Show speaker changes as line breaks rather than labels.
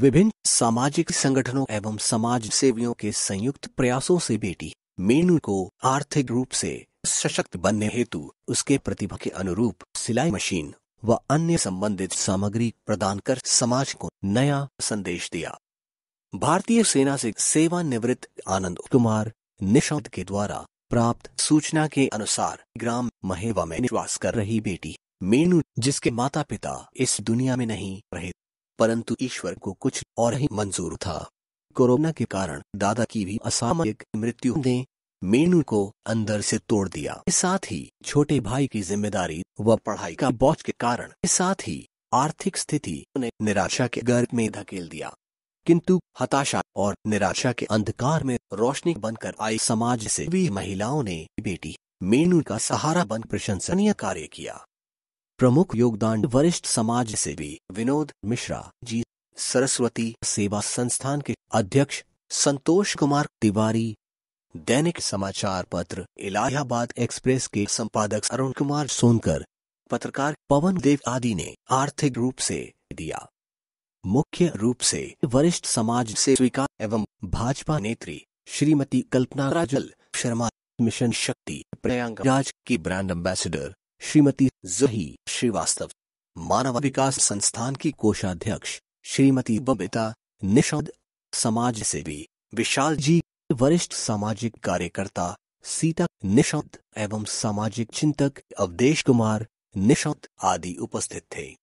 विभिन्न सामाजिक संगठनों एवं समाज सेवियों के संयुक्त प्रयासों से बेटी मीनू को आर्थिक रूप से सशक्त बनने हेतु उसके प्रतिभा के अनुरूप सिलाई मशीन व अन्य संबंधित सामग्री प्रदान कर समाज को नया संदेश दिया भारतीय सेना से सेवानिवृत्त आनंद कुमार निशांत के द्वारा प्राप्त सूचना के अनुसार ग्राम महेवा में निवास कर रही बेटी मीनू जिसके माता पिता इस दुनिया में नहीं रहे परंतु ईश्वर को कुछ और ही मंजूर था कोरोना के कारण दादा की भी असामयिक मृत्यु ने मीनू को अंदर से तोड़ दिया साथ ही छोटे भाई की जिम्मेदारी व पढ़ाई का बोझ के कारण साथ ही आर्थिक स्थिति उन्हें निराशा के गर्भ में धकेल दिया किंतु हताशा और निराशा के अंधकार में रोशनी बनकर आई समाज से भी महिलाओं ने बेटी मीनू का सहारा बन प्रशंसनीय कार्य किया प्रमुख योगदान वरिष्ठ समाज सेवी विनोद मिश्रा जी सरस्वती सेवा संस्थान के अध्यक्ष संतोष कुमार तिवारी दैनिक समाचार पत्र इलाहाबाद एक्सप्रेस के संपादक अरुण कुमार सोनकर पत्रकार पवन देव आदि ने आर्थिक रूप से दिया मुख्य रूप से वरिष्ठ समाज स्वीकार एवं भाजपा नेत्री श्रीमती कल्पना राजल शर्मा मिशन शक्ति प्रयांग राज की ब्रांड एम्बेसडर श्रीमती जही श्रीवास्तव मानव विकास संस्थान की कोषाध्यक्ष श्रीमती बबिता निषद समाज सेवी विशाल जी वरिष्ठ सामाजिक कार्यकर्ता सीता निषद एवं सामाजिक चिंतक अवधेश कुमार निषद आदि उपस्थित थे